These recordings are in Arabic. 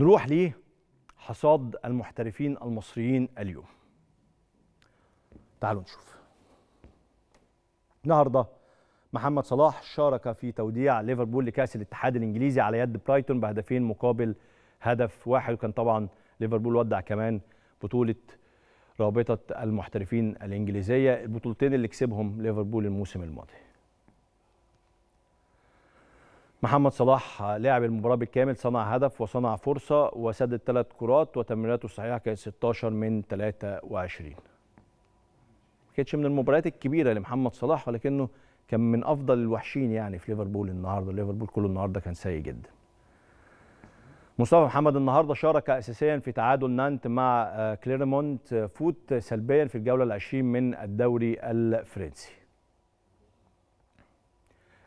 نروح لحصاد المحترفين المصريين اليوم تعالوا نشوف النهارده محمد صلاح شارك في توديع ليفربول لكاس الاتحاد الانجليزي على يد برايتون بهدفين مقابل هدف واحد وكان طبعا ليفربول ودع كمان بطوله رابطه المحترفين الانجليزيه البطولتين اللي كسبهم ليفربول الموسم الماضي محمد صلاح لعب المباراه بالكامل صنع هدف وصنع فرصه وسدد ثلاث كرات وتمريراته الصحيحه كانت 16 من 23 ما كانتش من المباريات الكبيره لمحمد صلاح ولكنه كان من افضل الوحشين يعني في ليفربول النهارده ليفربول كله النهارده كان سيء جدا مصطفى محمد النهارده شارك اساسيا في تعادل نانت مع آه، كليرمونت فوت سلبيا في الجوله ال 20 من الدوري الفرنسي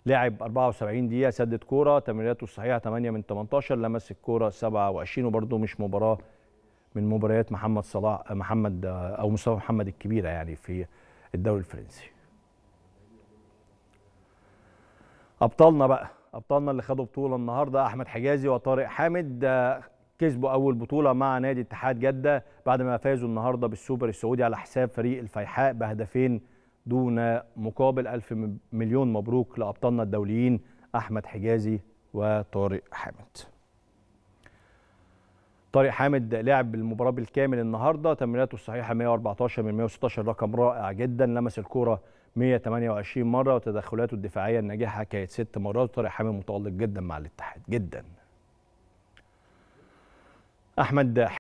لعب 74 دقيقه سدد كوره تمريراته الصحيحه 8 من 18 لمس الكوره 27 وبرده مش مباراه من مباريات محمد صلاح محمد او مصطفى محمد الكبيره يعني في الدوري الفرنسي ابطالنا بقى ابطالنا اللي خدوا بطوله النهارده احمد حجازي وطارق حامد كسبوا اول بطوله مع نادي اتحاد جده بعد ما فازوا النهارده بالسوبر السعودي على حساب فريق الفيحاء بهدفين دون مقابل ألف مليون مبروك لأبطالنا الدوليين أحمد حجازي وطارق حامد طارق حامد لعب المباراة بالكامل النهارده تمريراته الصحيحة 114 من 116 رقم رائع جدا لمس الكورة 128 مرة وتدخلاته الدفاعية الناجحة كانت ست مرات طارق حامد متألق جدا مع الاتحاد جدا أحمد